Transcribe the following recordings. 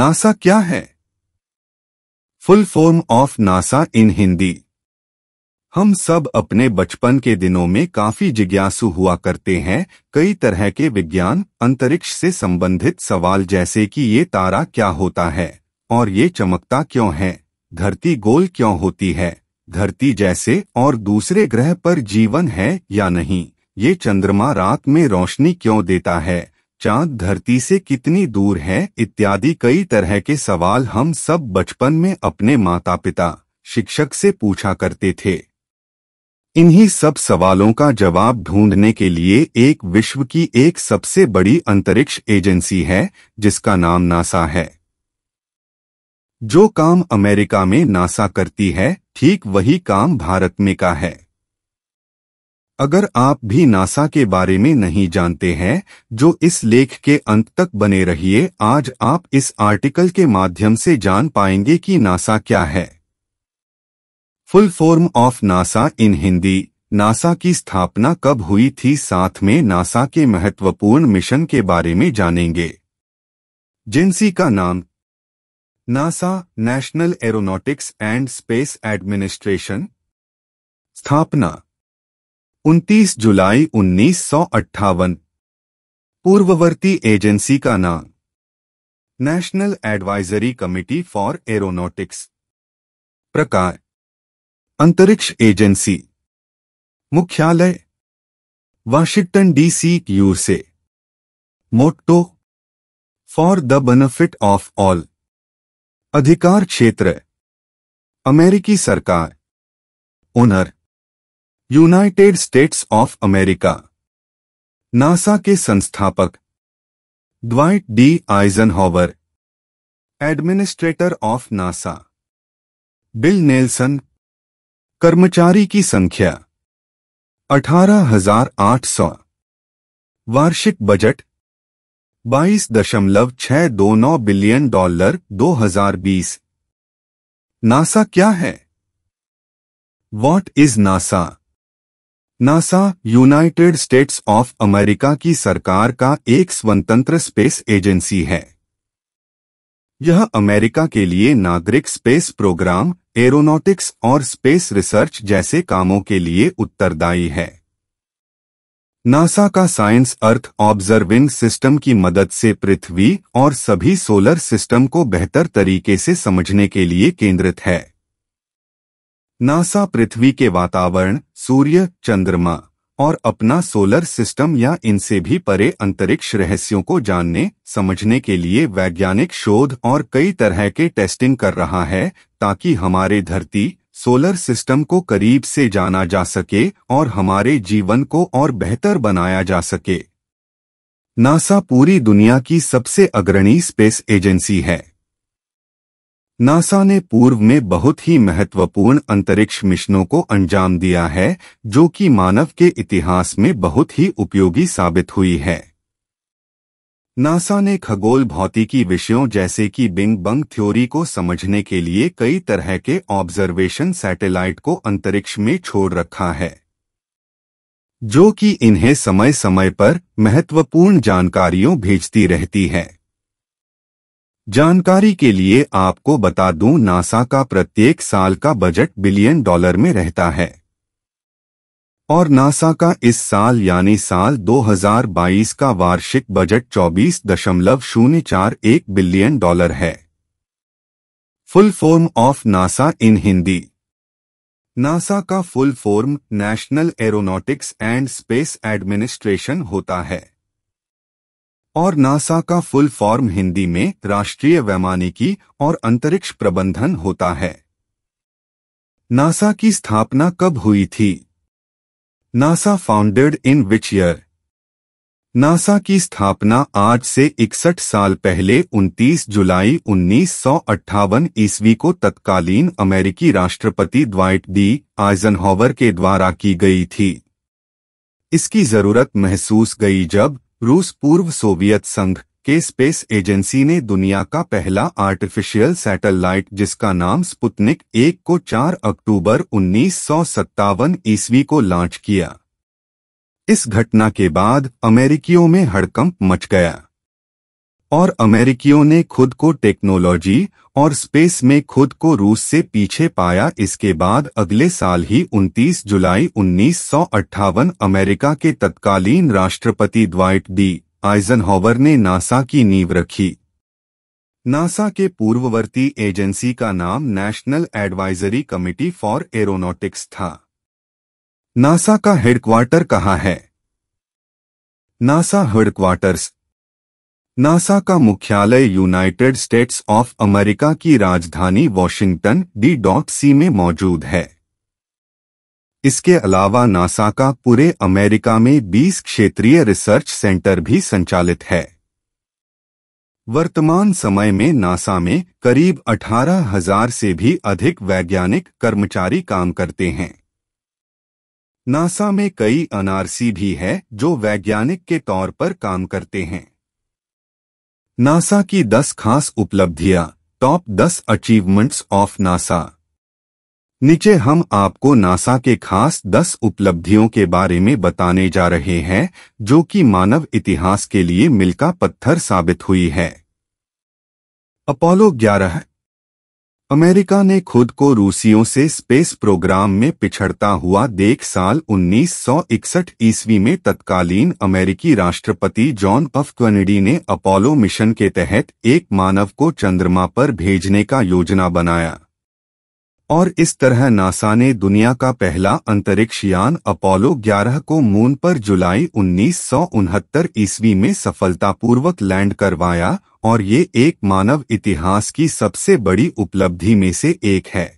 NASA क्या है full form of NASA in Hindi हम सब अपने बचपन के दिनों में काफी जिज्ञासु हुआ करते हैं कई तरह के विज्ञान अंतरिक्ष से संबंधित सवाल जैसे कि ये तारा क्या होता है और ये चमकता क्यों है धरती गोल क्यों होती है धरती जैसे और दूसरे ग्रह पर जीवन है या नहीं ये चंद्रमा रात में रोशनी क्यों देता है चांद धरती से कितनी दूर है इत्यादि कई तरह के सवाल हम सब बचपन में अपने माता पिता शिक्षक से पूछा करते थे इन्हीं सब सवालों का जवाब ढूंढने के लिए एक विश्व की एक सबसे बड़ी अंतरिक्ष एजेंसी है जिसका नाम नासा है जो काम अमेरिका में नासा करती है ठीक वही काम भारत में का है अगर आप भी नासा के बारे में नहीं जानते हैं जो इस लेख के अंत तक बने रहिए आज आप इस आर्टिकल के माध्यम से जान पाएंगे कि नासा क्या है full form of NASA in Hindi NASA की स्थापना कब हुई थी साथ में नासा के महत्वपूर्ण मिशन के बारे में जानेंगे जिनसी का नाम NASA national aeronautics and space administration स्थापना 29 जुलाई उन्नीस पूर्ववर्ती एजेंसी का नाम national advisory committee for aeronautics प्रकार अंतरिक्ष एजेंसी मुख्यालय वाशिंगटन डीसी से motto for the benefit of all अधिकार क्षेत्र अमेरिकी सरकार owner United States of America NASA के संस्थापक Dwight D Eisenhower administrator of NASA Bill Nelson कर्मचारी की संख्या 18,800 वार्षिक बजट 22.629 बिलियन डॉलर 2020 नासा क्या है what is NASA NASA United States of America की सरकार का एक स्वतंत्र स्पेस एजेंसी है यह अमेरिका के लिए नागरिक स्पेस प्रोग्राम एरोनॉटिक्स और स्पेस रिसर्च जैसे कामों के लिए उत्तरदायी है नासा का साइंस अर्थ ऑब्जर्विंग सिस्टम की मदद से पृथ्वी और सभी सोलर सिस्टम को बेहतर तरीके से समझने के लिए केंद्रित है नासा पृथ्वी के वातावरण सूर्य चंद्रमा और अपना सोलर सिस्टम या इनसे भी परे अंतरिक्ष रहस्यों को जानने समझने के लिए वैज्ञानिक शोध और कई तरह के टेस्टिंग कर रहा है ताकि हमारे धरती सोलर सिस्टम को करीब से जाना जा सके और हमारे जीवन को और बेहतर बनाया जा सके नासा पूरी दुनिया की सबसे अग्रणी स्पेस एजेंसी है नासा ने पूर्व में बहुत ही महत्वपूर्ण अंतरिक्ष मिशनों को अंजाम दिया है जो कि मानव के इतिहास में बहुत ही उपयोगी साबित हुई है नासा ने खगोल भौतिकी विषयों जैसे कि बिंग बंग थ्योरी को समझने के लिए कई तरह के ऑब्जर्वेशन सैटेलाइट को अंतरिक्ष में छोड़ रखा है जो कि इन्हें समय समय पर महत्वपूर्ण जानकारियों भेजती रहती है जानकारी के लिए आपको बता दूं नासा का प्रत्येक साल का बजट बिलियन डॉलर में रहता है और नासा का इस साल यानी साल 2022 का वार्षिक बजट 24.041 बिलियन डॉलर है full form of NASA in Hindi NASA का full form national aeronautics and space administration होता है और नासा का फुल फॉर्म हिंदी में राष्ट्रीय वैमानिकी और अंतरिक्ष प्रबंधन होता है नासा की स्थापना कब हुई थी NASA founded in which year NASA की स्थापना आज से 61 साल पहले 29 जुलाई उन्नीस ईस्वी को तत्कालीन अमेरिकी राष्ट्रपति द्वाइट डी आइजनहॉवर के द्वारा की गई थी इसकी जरूरत महसूस गई जब रूस पूर्व सोवियत संघ के स्पेस एजेंसी ने दुनिया का पहला आर्टिफिशियल सैटेलाइट जिसका नाम स्पुतनिक एक को 4 अक्टूबर उन्नीस ईस्वी को लॉन्च किया इस घटना के बाद अमेरिकियों में हड़कंप मच गया और अमेरिकियों ने खुद को टेक्नोलॉजी और स्पेस में खुद को रूस से पीछे पाया इसके बाद अगले साल ही 29 जुलाई उन्नीस अमेरिका के तत्कालीन राष्ट्रपति द्वाइट डी आइजनहॉवर ने नासा की नींव रखी नासा के पूर्ववर्ती एजेंसी का नाम national advisory committee for aeronautics था नासा का हेडक्वार्टर कहाँ है नासा हेडक्वार्टर्स नासा का मुख्यालय यूनाइटेड स्टेट्स ऑफ अमेरिका की राजधानी वॉशिंगटन डी डॉट सी में मौजूद है इसके अलावा नासा का पूरे अमेरिका में 20 क्षेत्रीय रिसर्च सेंटर भी संचालित है वर्तमान समय में नासा में करीब 18,000 से भी अधिक वैज्ञानिक कर्मचारी काम करते हैं नासा में कई अनारसी भी है जो वैज्ञानिक के तौर पर काम करते हैं नासा की 10 खास उपलब्धियां टॉप 10 अचीवमेंट्स ऑफ नासा नीचे हम आपको नासा के खास 10 उपलब्धियों के बारे में बताने जा रहे हैं जो कि मानव इतिहास के लिए मिलका पत्थर साबित हुई है अपोलो ग्यारह अमेरिका ने खुद को रूसियों से स्पेस प्रोग्राम में पिछड़ता हुआ देख साल 1961 ईस्वी में तत्कालीन अमेरिकी राष्ट्रपति जॉन एफ क्वेनेडी ने अपोलो मिशन के तहत एक मानव को चंद्रमा पर भेजने का योजना बनाया और इस तरह नासा ने दुनिया का पहला अंतरिक्ष यान अपोलो 11 को मून पर जुलाई उन्नीस ईस्वी में सफलतापूर्वक लैंड करवाया और ये एक मानव इतिहास की सबसे बड़ी उपलब्धि में से एक है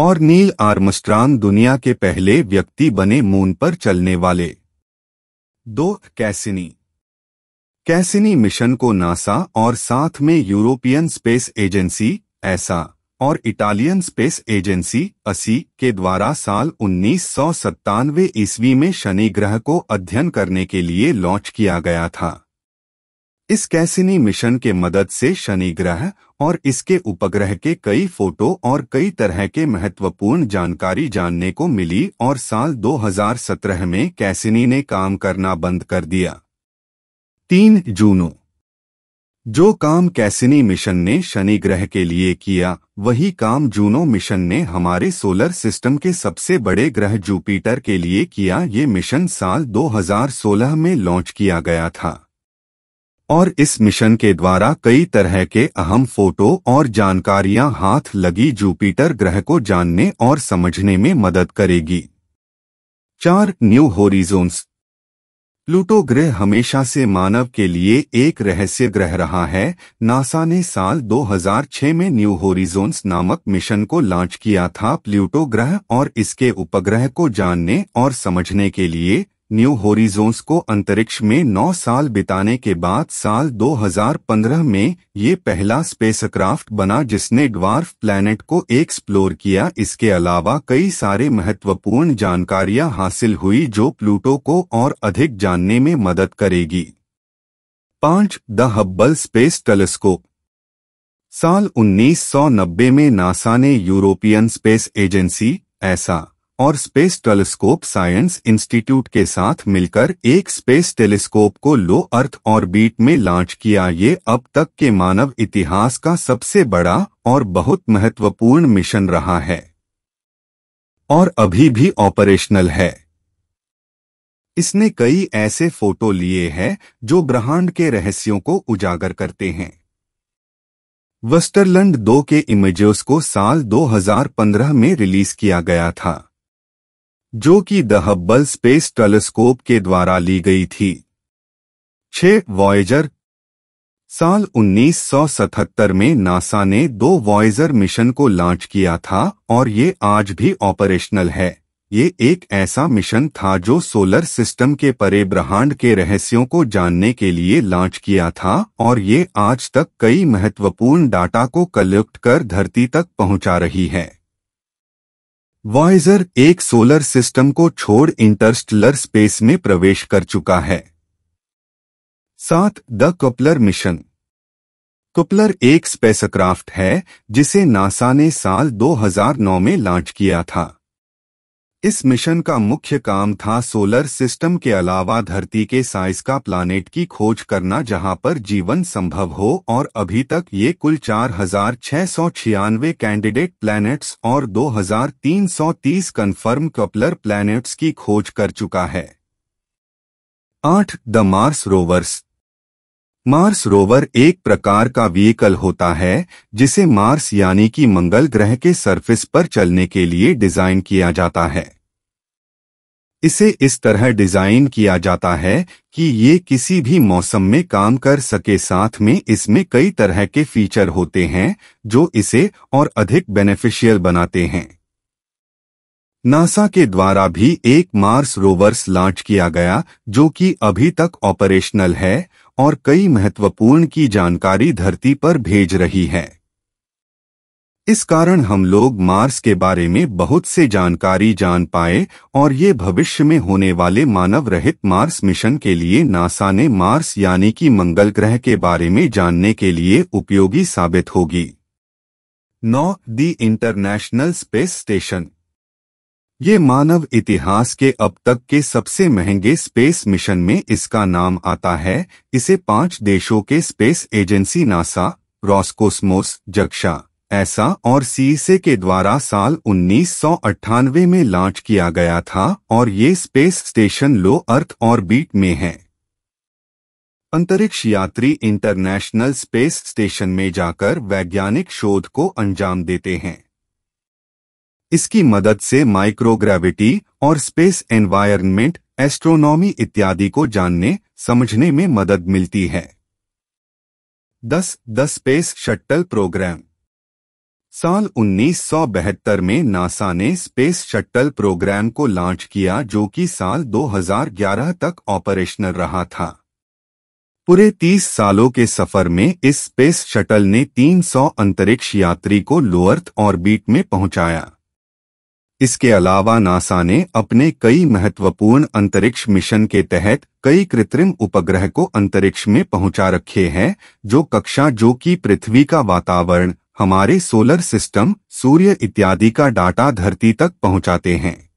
और नील आर्मस्ट्रांग दुनिया के पहले व्यक्ति बने मून पर चलने वाले दो कैसिनी कैसिनी मिशन को नासा और साथ में यूरोपियन स्पेस एजेंसी ऐसा और इटालियन स्पेस एजेंसी असी के द्वारा साल उन्नीस सौ सत्तानवे ईस्वी में शनि ग्रह को अध्ययन करने के लिए लॉन्च किया गया था इस कैसिनी मिशन के मदद से शनि ग्रह और इसके उपग्रह के कई फोटो और कई तरह के महत्वपूर्ण जानकारी जानने को मिली और साल 2017 में कैसिनी ने काम करना बंद कर दिया तीन जूनों जो काम कैसिनी मिशन ने शनि ग्रह के लिए किया वही काम जूनो मिशन ने हमारे सोलर सिस्टम के सबसे बड़े ग्रह जुपिटर के लिए किया ये मिशन साल 2016 में लॉन्च किया गया था और इस मिशन के द्वारा कई तरह के अहम फोटो और जानकारियां हाथ लगी जुपिटर ग्रह को जानने और समझने में मदद करेगी चार न्यू होरिजोन्स प्लूटो ग्रह हमेशा से मानव के लिए एक रहस्य ग्रह रहा है नासा ने साल 2006 में न्यू होरिजोन्स नामक मिशन को लॉन्च किया था प्लूटो ग्रह और इसके उपग्रह को जानने और समझने के लिए न्यू होरिजोन्स को अंतरिक्ष में नौ साल बिताने के बाद साल 2015 में ये पहला स्पेसक्राफ्ट बना जिसने ड्वार्फ प्लैनेट को एक्सप्लोर किया इसके अलावा कई सारे महत्वपूर्ण जानकारियां हासिल हुई जो प्लूटो को और अधिक जानने में मदद करेगी पांच द हब्बल स्पेस टेलीस्कोप साल 1990 में नासा ने यूरोपियन स्पेस एजेंसी ऐसा और स्पेस टेलीस्कोप साइंस इंस्टीट्यूट के साथ मिलकर एक स्पेस टेलीस्कोप को लो अर्थ ऑर्बिट में लॉन्च किया ये अब तक के मानव इतिहास का सबसे बड़ा और बहुत महत्वपूर्ण मिशन रहा है और अभी भी ऑपरेशनल है इसने कई ऐसे फोटो लिए हैं जो ब्रह्मांड के रहस्यों को उजागर करते हैं वेस्टरलैंड दो के इमेजेस को साल 2015 में रिलीज किया गया था जो कि द हब्बल स्पेस टेलीस्कोप के द्वारा ली गई थी छह वॉयजर साल 1977 में नासा ने दो वॉयजर मिशन को लॉन्च किया था और ये आज भी ऑपरेशनल है ये एक ऐसा मिशन था जो सोलर सिस्टम के परे ब्रह्मांड के रहस्यों को जानने के लिए लॉन्च किया था और ये आज तक कई महत्वपूर्ण डाटा को कलेक्ट कर धरती तक पहुंचा रही है वॉयजर एक सोलर सिस्टम को छोड़ इंटरस्टलर स्पेस में प्रवेश कर चुका है सात द कपलर मिशन कपलर एक स्पेसक्राफ्ट है जिसे नासा ने साल 2009 में लॉन्च किया था इस मिशन का मुख्य काम था सोलर सिस्टम के अलावा धरती के साइज का प्लानेट की खोज करना जहां पर जीवन संभव हो और अभी तक ये कुल चार हजार छह सौ छियानवे कैंडिडेट प्लैनेट्स और दो हजार तीन सौ तीस कन्फर्म कपलर प्लैनेट्स की खोज कर चुका है आठ the Mars rovers Mars rover एक प्रकार का व्हीकल होता है जिसे मार्स यानी कि मंगल ग्रह के सरफेस पर चलने के लिए डिजाइन किया जाता है इसे इस तरह डिजाइन किया जाता है कि ये किसी भी मौसम में काम कर सके साथ में इसमें कई तरह के फीचर होते हैं जो इसे और अधिक बेनिफिशियल बनाते हैं नासा के द्वारा भी एक मार्स रोवर्स लॉन्च किया गया जो कि अभी तक ऑपरेशनल है और कई महत्वपूर्ण की जानकारी धरती पर भेज रही है इस कारण हम लोग मार्स के बारे में बहुत से जानकारी जान पाए और ये भविष्य में होने वाले मानव रहित मार्स मिशन के लिए नासा ने मार्स यानी कि मंगल ग्रह के बारे में जानने के लिए उपयोगी साबित होगी नौ दी इंटरनेशनल स्पेस स्टेशन ये मानव इतिहास के अब तक के सबसे महंगे स्पेस मिशन में इसका नाम आता है इसे पांच देशों के space agency NASA Roscosmos JAXA ESA और सीसे के द्वारा साल उन्नीस में लॉन्च किया गया था और ये space station low earth orbit में है अंतरिक्ष यात्री इंटरनेशनल स्पेस स्टेशन में जाकर वैज्ञानिक शोध को अंजाम देते हैं इसकी मदद से माइक्रोग्रेविटी और स्पेस एनवायरनमेंट एस्ट्रोनॉमी इत्यादि को जानने समझने में मदद मिलती है दस द स्पेस शटल प्रोग्राम साल उन्नीस में नासा ने स्पेस शटल प्रोग्राम को लॉन्च किया जो कि साल 2011 तक ऑपरेशनल रहा था पूरे 30 सालों के सफर में इस स्पेस शटल ने 300 अंतरिक्ष यात्री को लोअर्थ ऑर्बिट में पहुंचाया इसके अलावा नासा ने अपने कई महत्वपूर्ण अंतरिक्ष मिशन के तहत कई कृत्रिम उपग्रह को अंतरिक्ष में पहुंचा रखे हैं जो कक्षा जो कि पृथ्वी का वातावरण हमारे सोलर सिस्टम सूर्य इत्यादि का डाटा धरती तक पहुंचाते हैं